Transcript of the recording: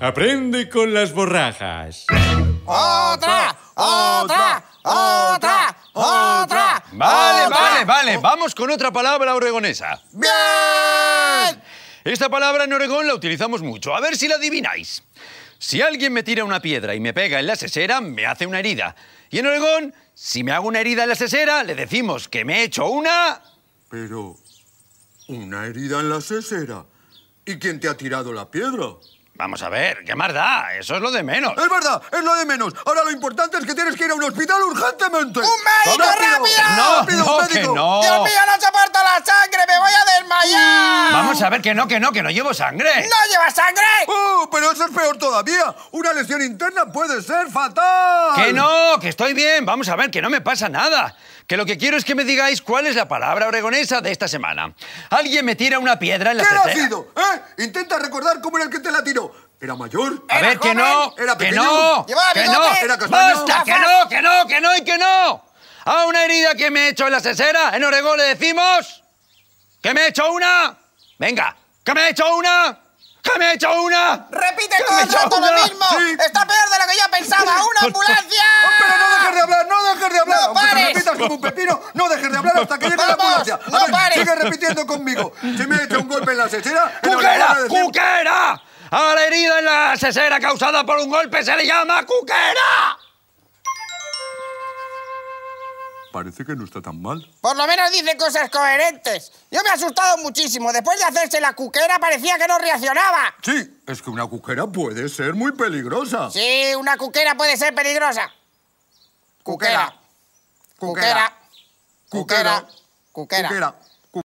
Aprende con las borrajas. ¡Otra! ¡Otra! ¡Otra! ¡Otra! Vale, vale, vale. Vamos con otra palabra oregonesa. ¡Bien! Esta palabra en Oregón la utilizamos mucho. A ver si la adivináis. Si alguien me tira una piedra y me pega en la sesera, me hace una herida. Y en Oregón, si me hago una herida en la sesera, le decimos que me he hecho una... Pero... ¿Una herida en la sesera? ¿Y quién te ha tirado la piedra? Vamos a ver, ¿qué más da? Eso es lo de menos. Es verdad, es lo de menos. Ahora lo importante es que tienes que ir a un hospital urgentemente. ¡Un médico, rápido! ¡No, rápido, no, que no! ¡Dios mío, no soporto la sangre! ¡Me voy a desmayar! Vamos a ver, que no, que no, que no llevo sangre. ¡No lleva sangre! Una lesión interna puede ser fatal. Que no, que estoy bien. Vamos a ver, que no me pasa nada. Que lo que quiero es que me digáis cuál es la palabra oregonesa de esta semana. Alguien me tira una piedra en la ¿Qué ha sido? ¿Eh? Intenta recordar cómo era el que te la tiró. ¿Era mayor? A ver, que no. ¿Era pequeño? Que no. que no. ¡Que no, que no, que no y que no! A una herida que me he hecho en la cesera, en Oregón le decimos... ¡Que me he hecho una! ¡Venga! ¡Que me he hecho una! ¡Que me he hecho una! ¡Repite todo el rato lo mismo! ¡Está peor de lo que yo pensaba! ¡Una ambulancia! Oh, ¡Pero no dejes de hablar! ¡No dejes de hablar! ¡No Aunque pares! como un pepino, no dejes de hablar hasta que llegue la ambulancia. ¡No pares! Sigue repitiendo conmigo. Si me he hecho un golpe en la cesera... ¡Cuquera! ¡Cuquera! A la herida en la cesera causada por un golpe se le llama cuquera. Parece que no está tan mal. Por lo menos dice cosas coherentes. Yo me he asustado muchísimo. Después de hacerse la cuquera parecía que no reaccionaba. Sí, es que una cuquera puede ser muy peligrosa. Sí, una cuquera puede ser peligrosa. Cuquera. Cuquera. Cuquera. Cuquera. cuquera.